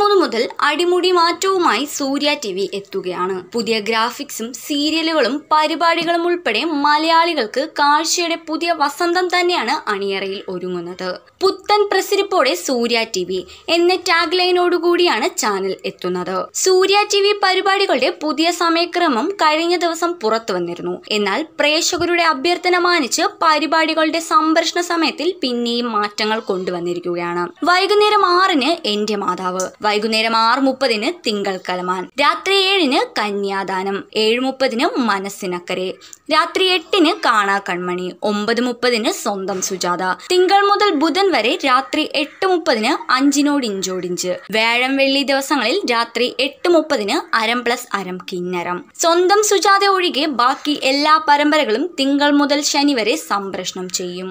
പതിമൂന്ന് മുതൽ അടിമുടി മാറ്റവുമായി സൂര്യ ടി വി എത്തുകയാണ് പുതിയ ഗ്രാഫിക്സും സീരിയലുകളും പരിപാടികളും ഉൾപ്പെടെ മലയാളികൾക്ക് കാഴ്ചയുടെ പുതിയ വസന്തം തന്നെയാണ് അണിയറയിൽ ഒരുങ്ങുന്നത് പുത്തൻ പ്രസരിപ്പോടെ സൂര്യ ടി വി എന്ന ടാഗ് ലൈനോടുകൂടിയാണ് ചാനൽ എത്തുന്നത് സൂര്യ ടി വി പരിപാടികളുടെ പുതിയ സമയക്രമം കഴിഞ്ഞ ദിവസം പുറത്തു വന്നിരുന്നു എന്നാൽ പ്രേക്ഷകരുടെ അഭ്യർത്ഥന മാനിച്ച് പരിപാടികളുടെ സംരക്ഷണ സമയത്തിൽ പിന്നെയും മാറ്റങ്ങൾ കൊണ്ടുവന്നിരിക്കുകയാണ് വൈകുന്നേരം ആറിന് എന്റെ മാതാവ് വൈകുന്നേരം ആറ് മുപ്പതിന് തിങ്കൾ കലമാൻ രാത്രി ഏഴിന് കന്യാദാനം ഏഴ് മുപ്പതിന് മനസ്സിനക്കരെ രാത്രി എട്ടിന് കാണാ കൺമണി ഒമ്പത് മുപ്പതിന് സ്വന്തം സുജാത തിങ്കൾ മുതൽ ബുധൻ വരെ രാത്രി എട്ട് മുപ്പതിന് അഞ്ചിനോട് ഇഞ്ചോടിഞ്ച് വ്യാഴം വെള്ളി ദിവസങ്ങളിൽ രാത്രി എട്ട് മുപ്പതിന് അരം പ്ലസ് അരം കിന്നരം സ്വന്തം സുജാത ഒഴികെ ബാക്കി എല്ലാ പരമ്പരകളും തിങ്കൾ മുതൽ ശനി വരെ സംപ്രേഷണം ചെയ്യും